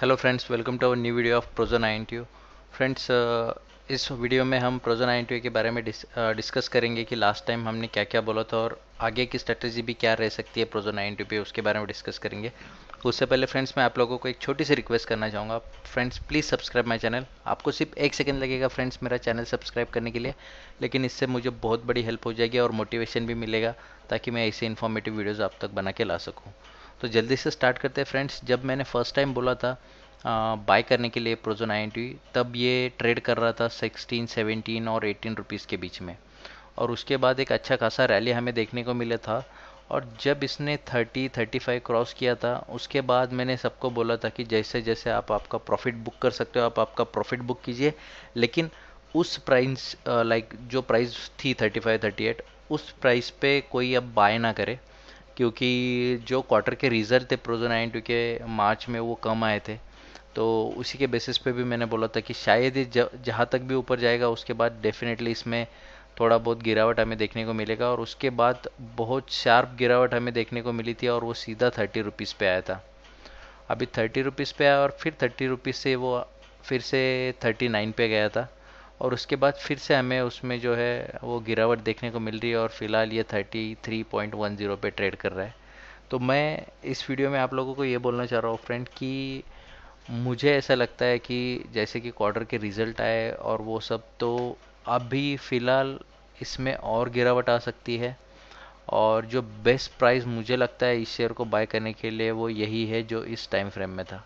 hello friends welcome to our new video of प्रोजन I ninety friends इस video में हम प्रोजो नाइन्टी के बारे में डिस्कस uh, करेंगे कि लास्ट टाइम हमने क्या क्या बोला था और आगे की स्ट्रेटजी भी क्या रह सकती है प्रोजो नाइन्टी पे उसके बारे में डिस्कस करेंगे उससे पहले फ्रेंड्स मैं आप लोगों को एक छोटी सी रिक्वेस्ट करना चाहूँगा friends please subscribe my channel आपको सिर्फ एक सेकेंड लगेगा फ्रेंड्स मेरा चैनल सब्सक्राइब करने के लिए लेकिन इससे मुझे बहुत बड़ी हेल्प हो जाएगी और मोटिवेशन भी मिलेगा ताकि मैं ऐसे इन्फॉर्मेटिव वीडियोज़ आप तक बना के ला सकूँ तो जल्दी से स्टार्ट करते हैं फ्रेंड्स जब मैंने फर्स्ट टाइम बोला था बाय करने के लिए प्रोजो नाइन्टी तब ये ट्रेड कर रहा था सिक्सटीन 17 और एटीन रुपीज़ के बीच में और उसके बाद एक अच्छा खासा रैली हमें देखने को मिला था और जब इसने 30 35 क्रॉस किया था उसके बाद मैंने सबको बोला था कि जैसे जैसे आप आपका प्रॉफिट बुक कर सकते हो आप आपका प्रॉफिट बुक कीजिए लेकिन उस प्राइस लाइक जो प्राइस थी 35 38 उस प्राइस पे कोई अब बाय ना करे क्योंकि जो क्वार्टर के रिजल्ट थे आइन टू के मार्च में वो कम आए थे तो उसी के बेसिस पे भी मैंने बोला था कि शायद ये जहाँ तक भी ऊपर जाएगा उसके बाद डेफिनेटली इसमें थोड़ा बहुत गिरावट हमें देखने को मिलेगा और उसके बाद बहुत शार्प गिरावट हमें देखने को मिली थी और वो सीधा थर्टी रुपीज़ पे आया था अभी थर्टी रुपीज़ पे आया और फिर थर्टी रुपीज़ से वो फिर से थर्टी नाइन पे गया था और उसके बाद फिर से हमें उसमें जो है वो गिरावट देखने को मिल रही है और फिलहाल ये 33.10 पे ट्रेड कर रहा है तो मैं इस वीडियो में आप लोगों को ये बोलना चाह रहा हूँ फ्रेंड कि मुझे ऐसा लगता है कि जैसे कि क्वार्टर के रिज़ल्ट आए और वो सब तो अभी फ़िलहाल इसमें और गिरावट आ सकती है और जो बेस्ट प्राइस मुझे लगता है इस शेयर को बाय करने के लिए वो यही है जो इस टाइम फ्रेम में था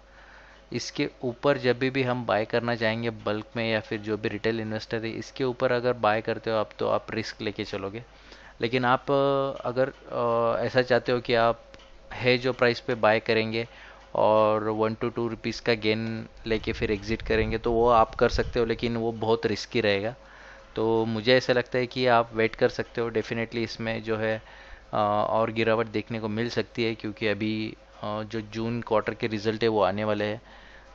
इसके ऊपर जब भी भी हम बाय करना चाहेंगे बल्क में या फिर जो भी रिटेल इन्वेस्टर है इसके ऊपर अगर बाय करते हो आप तो आप रिस्क लेके चलोगे लेकिन आप अगर ऐसा चाहते हो कि आप है जो प्राइस पे बाय करेंगे और वन टू टू रुपीज़ का गेन लेके फिर एग्ज़िट करेंगे तो वो आप कर सकते हो लेकिन वो बहुत रिस्की रहेगा तो मुझे ऐसा लगता है कि आप वेट कर सकते हो डेफिनेटली इसमें जो है और गिरावट देखने को मिल सकती है क्योंकि अभी जो जून क्वार्टर के रिज़ल्ट है वो आने वाले हैं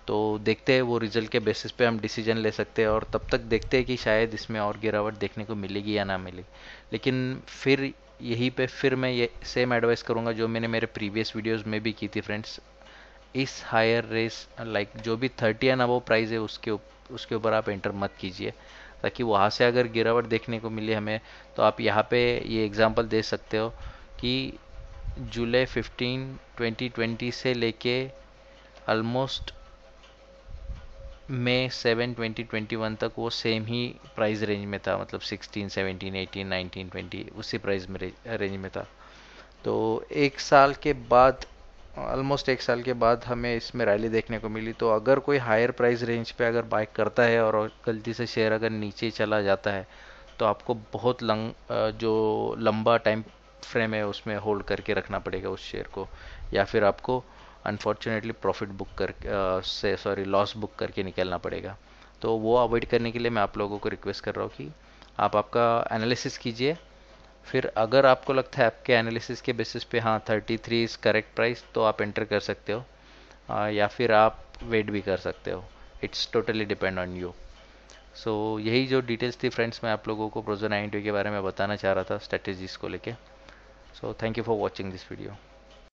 तो देखते हैं वो रिज़ल्ट के बेसिस पे हम डिसीजन ले सकते हैं और तब तक देखते हैं कि शायद इसमें और गिरावट देखने को मिलेगी या ना मिलेगी लेकिन फिर यहीं पे फिर मैं ये सेम एडवाइस करूँगा जो मैंने मेरे प्रीवियस वीडियोस में भी की थी फ्रेंड्स इस हायर रेस लाइक जो भी थर्टी एंड अबो प्राइस है उसके उप, उसके ऊपर आप एंटर मत कीजिए ताकि वहाँ से अगर गिरावट देखने को मिले हमें तो आप यहाँ पे ये एग्जांपल दे सकते हो कि जुलाई 15 2020 से लेके almost May seven twenty twenty one तक वो सेम ही प्राइस रेंज में था मतलब sixteen seventeen eighteen nineteen twenty उसी प्राइस में रेंज में था तो एक साल के बाद ऑलमोस्ट एक साल के बाद हमें इसमें रैली देखने को मिली तो अगर कोई हायर प्राइस रेंज पे अगर बाइक करता है और गलती से शेयर अगर नीचे चला जाता है तो आपको बहुत लंग जो लंबा टाइम फ्रेम है उसमें होल्ड करके रखना पड़ेगा उस शेयर को या फिर आपको अनफॉर्चुनेटली प्रॉफिट बुक कर से सॉरी लॉस बुक करके निकलना पड़ेगा तो वो अवॉइड करने के लिए मैं आप लोगों को रिक्वेस्ट कर रहा हूँ कि आप आपका एनालिसिस कीजिए फिर अगर आपको लगता है आपके एनालिसिस के बेसिस पे हाँ thirty three is correct price तो आप एंटर कर सकते हो आ, या फिर आप वेट भी कर सकते हो it's totally depend on you so यही जो डिटेल्स थी फ्रेंड्स मैं आप लोगों को प्रोजो नाइन्टी के बारे में बताना चाह रहा था स्ट्रेटेजीज को लेके so thank you for watching this video